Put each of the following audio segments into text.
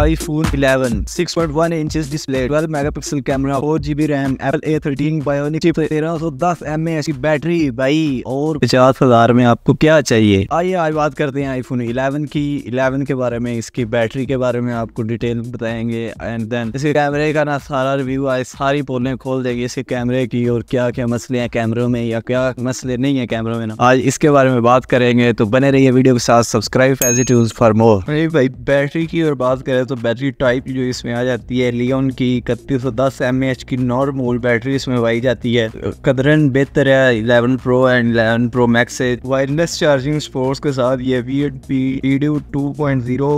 iPhone 11 6.1 inches display, 12 camera, 4 GB RAM Apple A13 Bionic chip, 1310 mAh की battery भाई और पचास हजार में आपको क्या चाहिए आइए आज बात करते हैं iPhone 11 की 11 के बारे में इसकी बैटरी के बारे में आपको डिटेल बताएंगे एंड देन इसके कैमरे का ना सारा रिव्यू आज सारी पोलें खोल देंगे इसके कैमरे की और क्या क्या मसले हैं कैमरों में या क्या मसले नहीं है कैमरों में ना आज इसके बारे में बात करेंगे तो बने रहिए वीडियो के साथ subscribe as it use for more भाई बैटरी की और बात करें है तो बैटरी टाइप जो इसमें आ जाती है लियोन की इकतीस सौ दस एम एच की नॉर्मल बैटरी इसमें वाई जाती है कदरन बेहतर है eleven pro and eleven pro max से वायरलेस चार्जिंग स्पोर्ट्स के साथ ये वी एड P D two point zero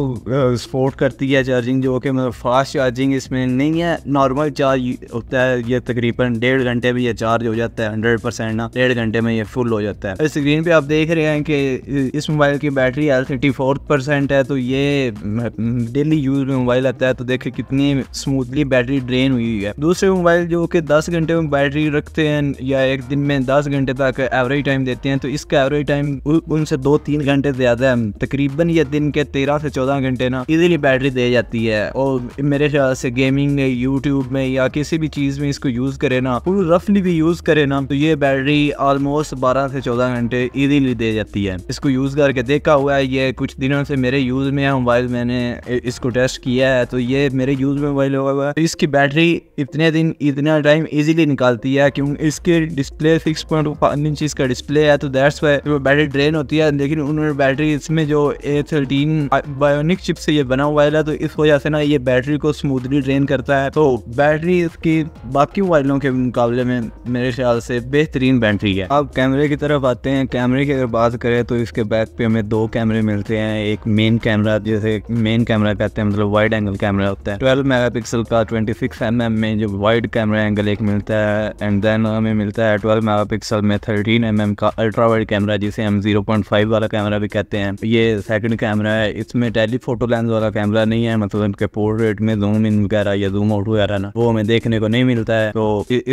support करती है चार्जिंग जो कि मतलब फास्ट चार्जिंग इसमें नहीं है नॉर्मल चार्ज होता है ये तकरीबन डेढ़ घंटे में ये चार्ज हो जाता है हंड्रेड परसेंट ना डेढ़ घंटे में ये फुल हो जाता है स्क्रीन पे आप देख रहे हैं कि इस मोबाइल की बैटरी एल थर्टी फोर परसेंट है तो ये डेली यूज यूज़ में मोबाइल आता है तो देखे कितनी स्मूथली बैटरी ड्रेन हुई है दूसरे मोबाइल जो कि दस घंटे में बैटरी रखते हैं या एक दिन में दस घंटे तक एवरेज टाइम देते हैं तो इसका एवरेज टाइम उनसे दो तीन घंटे ज़्यादा है तकरीबन ये दिन के तेरह से चौदह घंटे ना इजिली बैटरी दे जाती है और मेरे ख्याल से गेमिंग में यूट्यूब में या किसी भी चीज़ में इसको यूज़ करे ना फुल रफली भी यूज़ करे ना तो ये बैटरी ऑलमोस्ट बारह से चौदह घंटे इजिली दे जाती है इसको यूज़ करके देखा हुआ है ये कुछ दिनों से मेरे यूज़ में है मोबाइल मैंने इसको टेस्ट इन्वेस्ट किया है तो ये मेरे यूज में वही लोग हुआ तो इसकी बैटरी इतने दिन इतना टाइम इजीली निकालती है क्योंकि इसके display six point five inch का डिस्प्ले है तो दैट्स वाई तो बैटरी ड्रेन होती है लेकिन उन्होंने बैटरी इसमें जो ए थर्टीन बायोनिक चिप से ये बना हुआ है तो इस वजह से ना ये बैटरी को स्मूथली ड्रेन करता है तो बैटरी इसकी बाकी मोबाइलों के मुकाबले में मेरे ख्याल से बेहतरीन बैटरी है अब कैमरे की तरफ आते हैं कैमरे की अगर बात करें तो इसके बैक पे हमें दो कैमरे मिलते हैं एक मेन कैमरा जैसे मेन कैमरा कहते हैं मतलब वाइड एंगल कैमरा होता है ट्वेल्व मेगा पिक्सल का ट्वेंटी सिक्स एम एम में जो वाइड कैमरा एंगल एक मिलता है एंड देन हमें मिलता है ट्वेल्व मेगा पिक्सल में थर्टीन एम एम का अल्ट्रा वाइड कैमरा जिसे हम जीरो पॉइंट फाइव वाला कैमरा भी कहते हैं ये सेकंड कैमरा है इसमें टेलीफोटो लेंस वाला कैमरा नहीं है मतलब इनके पोर्ट्रेट में जूम इन वगैरह या जूम आउट वगैरह ना वो हमें देखने को नहीं मिलता है तो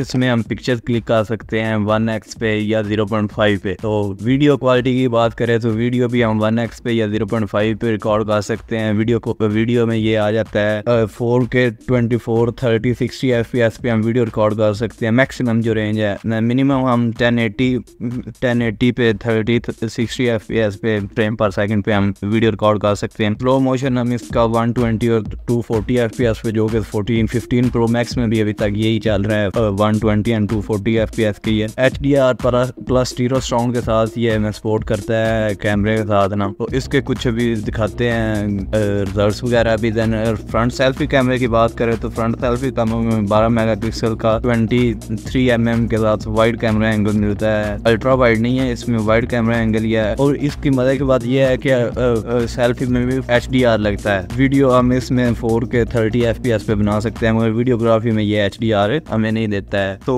इसमें हम पिक्चर क्लिक कर सकते हैं वन एक्स पे या जीरो पॉइंट फाइव पे तो वीडियो क्वालिटी की बात करें तो वीडियो भी हम वन एक्स पे या जीरो पॉइंट फाइव पे रिकॉर्ड कर सकते हैं वीडियो को वीडियो में ये आ जाता है four K twenty four thirty sixty F P S पे हम वीडियो रिकॉर्ड कर सकते हैं मैक्सिमम जो रेंज है मिनिमम हम टेन एटी टेन एटी पे thirty sixty F P S पे फ्रेम पर सेकेंड पे हम वीडियो रिकॉर्ड कर सकते हैं स्लो मोशन हम इसका वन ट्वेंटी और two forty F P S पे जो कि फोर्टीन फिफ्टीन प्रो मैक्स में भी अभी तक यही चल रहा है one twenty and two forty F P S की है एच डी आर पर प्लस टीरो साउंड के साथ ये हमें सपोर्ट करता है कैमरे के साथ ना तो इसके कुछ भी दिखाते हैं रिजल्ट वगैरह हैवी देन फ्रंट सेल्फी कैमरे की बात करें तो फ्रंट सेल्फी कैमरे में 12 मेगापिक्सल का 23 थ्री mm के साथ वाइड कैमरा एंगल मिलता है अल्ट्रा वाइड नहीं है इसमें वाइड कैमरा एंगल ही है और इसकी मदद की बात यह है कि सेल्फी में भी एच लगता है वीडियो हम इसमें फोर के थर्टी एफ पे बना सकते हैं मगर वीडियोग्राफी में ये एच हमें नहीं देता है तो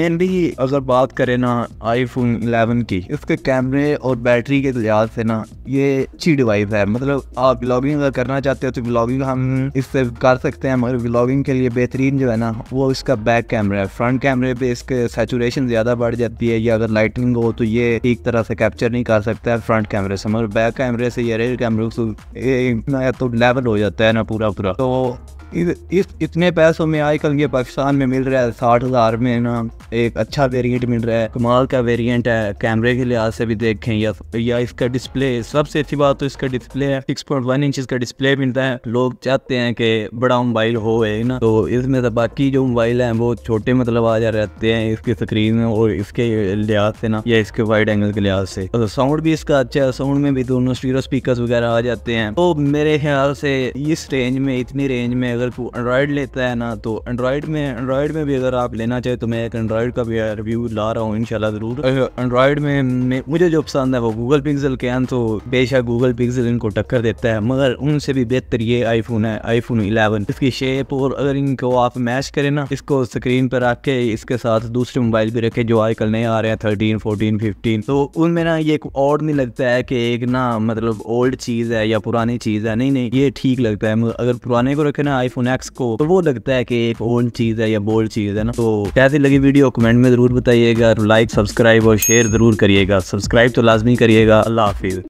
मेनली अगर बात करें ना आईफोन इलेवन की इसके कैमरे और बैटरी के लिहाज से ना ये अच्छी डिवाइस है मतलब आप ब्लॉगिंग अगर करना चाहते हो तो व्लॉगिंग हम इससे कर सकते हैं मगर व्लॉगिंग के लिए बेहतरीन जो है ना वो इसका बैक कैमरा है फ्रंट कैमरे पे इसके सेचुरेशन ज़्यादा बढ़ जाती है या अगर लाइटिंग हो तो ये ठीक तरह से कैप्चर नहीं कर सकता है फ्रंट कैमरे से मगर बैक कैमरे से तो या रेयर कैमरे से तो लेवल हो जाता है ना पूरा पूरा तो इस इतने पैसों में आजकल ये पाकिस्तान में मिल रहा है साठ हज़ार में ना एक अच्छा वेरिएंट मिल रहा है कमाल का वेरिएंट है कैमरे के लिहाज से भी देखें या या इसका डिस्प्ले सबसे अच्छी बात तो इसका डिस्प्ले है सिक्स पॉइंट वन इंच का डिस्प्ले मिलता है लोग चाहते हैं कि बड़ा मोबाइल हो ना तो इसमें तो बाकी जो मोबाइल है वो छोटे मतलब आ जा रहते हैं इसकी स्क्रीन में और इसके लिहाज से ना या इसके वाइड एंगल के लिहाज से तो साउंड भी इसका अच्छा है साउंड में भी दोनों स्टीरो स्पीकर वगैरह आ जाते हैं तो मेरे ख्याल से इस रेंज में इतनी रेंज में अगर तू एंड्रॉयड लेता है ना तो एंड्रॉयड में एंड्रॉयड में भी अगर आप लेना चाहे तो मैं एक एंड्रॉयड का भी रिव्यू ला रहा हूँ इनशाला ज़रूर एंड्रॉयड में मुझे जो पसंद है वो गूगल पिक्सल के हैं तो बेशक गूगल पिक्सल इनको टक्कर देता है मगर उनसे भी बेहतर ये आईफोन है आईफोन इलेवन इसकी शेप और अगर इनको आप मैच करें ना इसको स्क्रीन पर रख के इसके साथ दूसरे मोबाइल भी रखे जो आजकल नए आ रहे हैं थर्टीन फोर्टीन फिफ्टीन तो उनमें ना ये और नहीं लगता है कि एक ना मतलब ओल्ड चीज़ है या पुरानी चीज़ है नहीं नहीं ये ठीक लगता है अगर पुराने को रखे ना आई आईफोन एक्स को तो वो लगता है कि एक ओल्ड चीज है या बोल्ड चीज है ना तो कैसी लगी वीडियो कमेंट में जरूर बताइएगा लाइक सब्सक्राइब और शेयर जरूर करिएगा सब्सक्राइब तो लाजमी करिएगा अल्लाह हाफिज़